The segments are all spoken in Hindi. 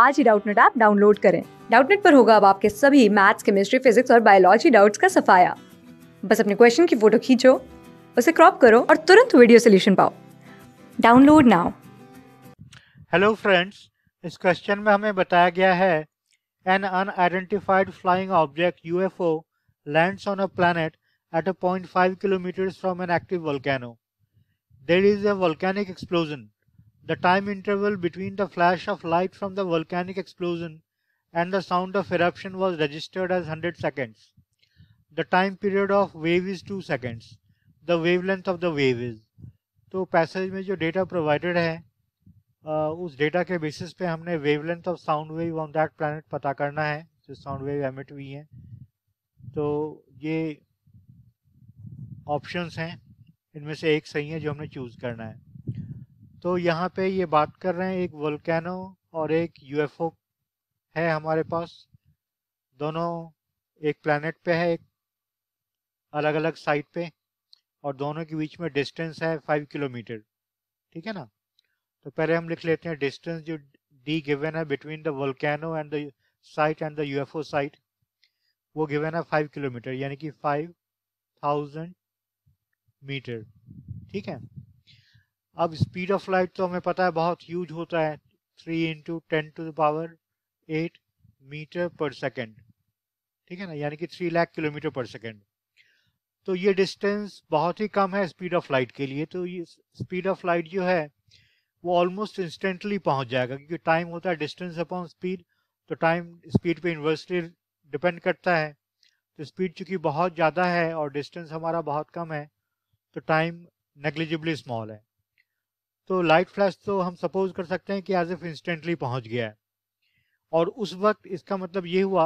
आज ही डाउटनेट ऐप डाउनलोड करें डाउटनेट पर होगा अब आपके सभी मैथ्स केमिस्ट्री फिजिक्स और बायोलॉजी डाउट्स का सफाया बस अपने क्वेश्चन की फोटो खींचो उसे क्रॉप करो और तुरंत वीडियो सोल्यूशन पाओ डाउनलोड नाउ हेलो फ्रेंड्स इस क्वेश्चन में हमें बताया गया है an unidentified flying object UFO lands on a planet a point five kilometers from an active volcano. There is a volcanic explosion the time interval between the flash of light from the volcanic explosion and the sound of eruption was registered as 100 seconds. The time period of wave is 2 seconds. The wavelength of the wave is. तो पैसेज में जो डेटा प्रोवाइडेड है उस डेटा के बेसिस पे हमने wavelength of sound wave on that planet पता करना है जो साउंड वेव एमिट हुई है तो ये ऑप्शंस हैं इनमें से एक सही है जो हमने चूज़ करना है तो यहाँ पे ये बात कर रहे हैं एक वोल्केनो और एक यूएफओ है हमारे पास दोनों एक प्लानट पे है एक अलग अलग साइट पे और दोनों के बीच में डिस्टेंस है फाइव किलोमीटर ठीक है ना तो पहले हम लिख लेते हैं डिस्टेंस जो डी गिवन है between the volcano and the site and the UFO site वो गिवन है फाइव किलोमीटर यानी कि फाइव थाउजेंड मीटर ठीक है अब स्पीड ऑफ लाइट तो हमें पता है बहुत ह्यूज होता है three into ten to the power eight metre per second ठीक है ना यानी कि three lakh kilometre per second तो ये डिस्टेंस बहुत ही कम है स्पीड ऑफ लाइट के लिए तो ये स्पीड ऑफ लाइट जो है वो ऑलमोस्ट इंस्टेंटली पहुंच जाएगा क्योंकि टाइम होता है डिस्टेंस अपॉन स्पीड तो टाइम स्पीड पे इन्वर्सली डिपेंड करता है तो स्पीड चूंकि बहुत ज़्यादा है और डिस्टेंस हमारा बहुत कम है तो टाइम नेग्लिजिबली स्मॉल है तो लाइट फ्लैश तो हम सपोज कर सकते हैं कि एज एफ इंस्टेंटली पहुंच गया है और उस वक्त इसका मतलब ये हुआ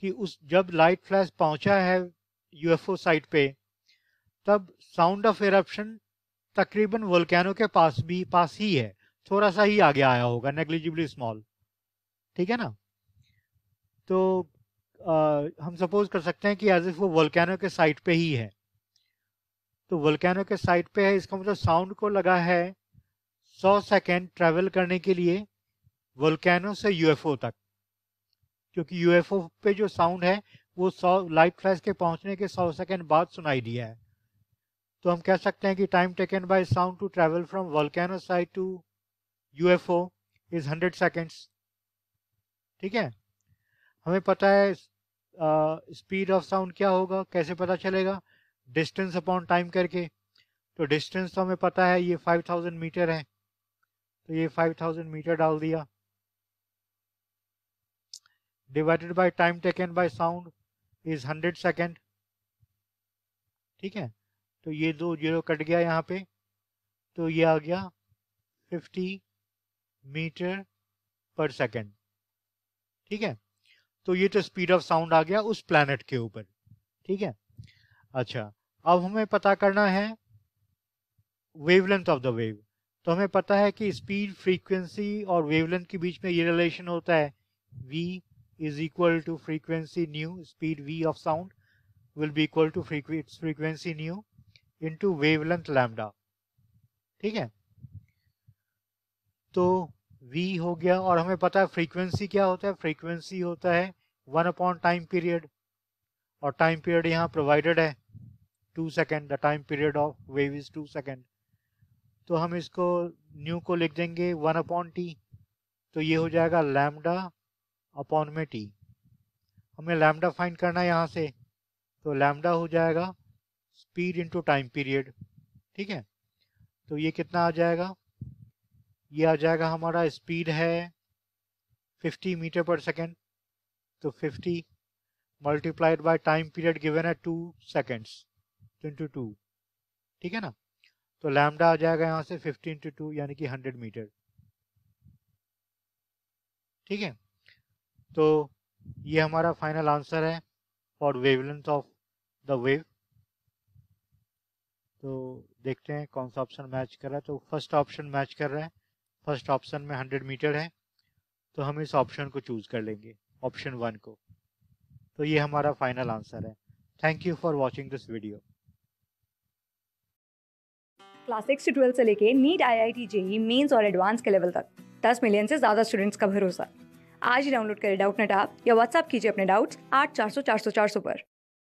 कि उस जब लाइट फ्लैश पहुंचा है यूएफओ साइट पे तब साउंड ऑफ एरप्शन तकरीबन वोल्केनो के पास भी पास ही है थोड़ा सा ही आगे आया होगा नेग्लिजिबली स्मॉल ठीक है ना तो आ, हम सपोज कर सकते हैं कि एज इफ वो वोल्केनो के साइट पे ही है तो वोल्केनो के साइट पे है इसका मतलब साउंड को लगा है 100 सेकेंड ट्रेवल करने के लिए वोल्केनो से यूएफओ तक क्योंकि यूएफओ पे जो साउंड है वो सौ लाइट फ्लैश के पहुंचने के 100 सेकेंड बाद सुनाई दिया है तो हम कह सकते हैं कि time taken by sound to travel from volcano side to UFO is 100 seconds ठीक है हमें पता है स्पीड ऑफ साउंड क्या होगा कैसे पता चलेगा डिस्टेंस अपॉन टाइम करके तो डिस्टेंस तो हमें पता है ये 5000 मीटर है तो ये 5000 मीटर डाल दिया divided by time taken by sound is 100 second ठीक है तो ये दो जीरो कट गया यहाँ पे तो ये आ गया 50 मीटर पर सेकेंड ठीक है तो ये तो स्पीड ऑफ साउंड आ गया उस प्लानट के ऊपर ठीक है अच्छा अब हमें पता करना है वेवलेंथ ऑफ द वेव तो हमें पता है कि स्पीड फ्रीक्वेंसी और वेवलेंथ के बीच में ये रिलेशन होता है v is equal to frequency nu speed v of sound will be equal to frequency nu into wavelength lambda ठीक है तो v हो गया और हमें पता है फ्रीक्वेंसी क्या होता है फ्रीक्वेंसी होता है वन अपॉन टाइम पीरियड और टाइम पीरियड यहाँ प्रोवाइडेड है two second the time period of wave is two second तो हम इसको न्यू को लिख देंगे वन अपॉन टी तो ये हो जाएगा लैमडा अपॉन में टी हमें लैमडा फाइंड करना है यहाँ से तो लैमडा हो जाएगा स्पीड इनटू टाइम पीरियड ठीक है तो ये कितना आ जाएगा ये आ जाएगा हमारा स्पीड है 50 मीटर पर सेकेंड तो 50 multiplied by time period given है टू सेकेंड्स इंटू टू ठीक है ना तो लैमडा आ जाएगा यहाँ से 15 टू टू यानी कि 100 मीटर ठीक है तो ये हमारा फाइनल आंसर है for wavelength of the wave तो देखते हैं कौन सा ऑप्शन मैच कर रहा है तो फर्स्ट ऑप्शन मैच कर रहा है फर्स्ट ऑप्शन में 100 मीटर है तो हम इस ऑप्शन को चूज़ कर लेंगे ऑप्शन वन को तो ये हमारा फाइनल आंसर है thank you for watching this video class six से ट्वेल्थ से लेके NEET I I T JEE mains और एडवांस के लेवल तक दस मिलियन से ज़्यादा स्टूडेंट्स का भरोसा आज ही डाउनलोड करें डाउट नेट आप या व्हाट्सअप कीजिए अपने डाउट्स आठ चार सौ चार सौ चार सौ पर